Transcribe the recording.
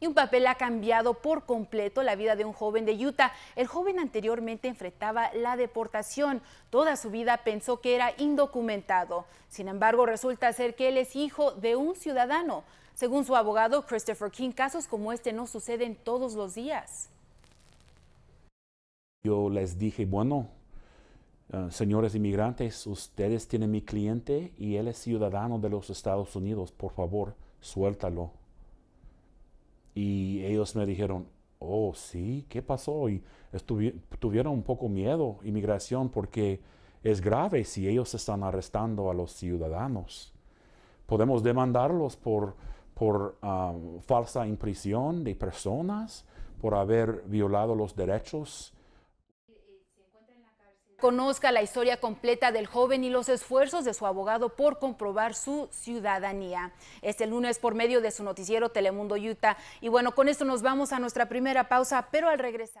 y un papel ha cambiado por completo la vida de un joven de Utah. El joven anteriormente enfrentaba la deportación. Toda su vida pensó que era indocumentado. Sin embargo, resulta ser que él es hijo de un ciudadano. Según su abogado Christopher King, casos como este no suceden todos los días. Yo les dije, bueno, eh, señores inmigrantes, ustedes tienen mi cliente y él es ciudadano de los Estados Unidos, por favor, suéltalo. Y ellos me dijeron, oh, sí, ¿qué pasó? Y tuvieron un poco miedo, inmigración, porque es grave si ellos están arrestando a los ciudadanos. Podemos demandarlos por, por ah, falsa imprisión de personas, por haber violado los derechos conozca la historia completa del joven y los esfuerzos de su abogado por comprobar su ciudadanía. Este lunes por medio de su noticiero Telemundo Utah. Y bueno, con esto nos vamos a nuestra primera pausa, pero al regresar...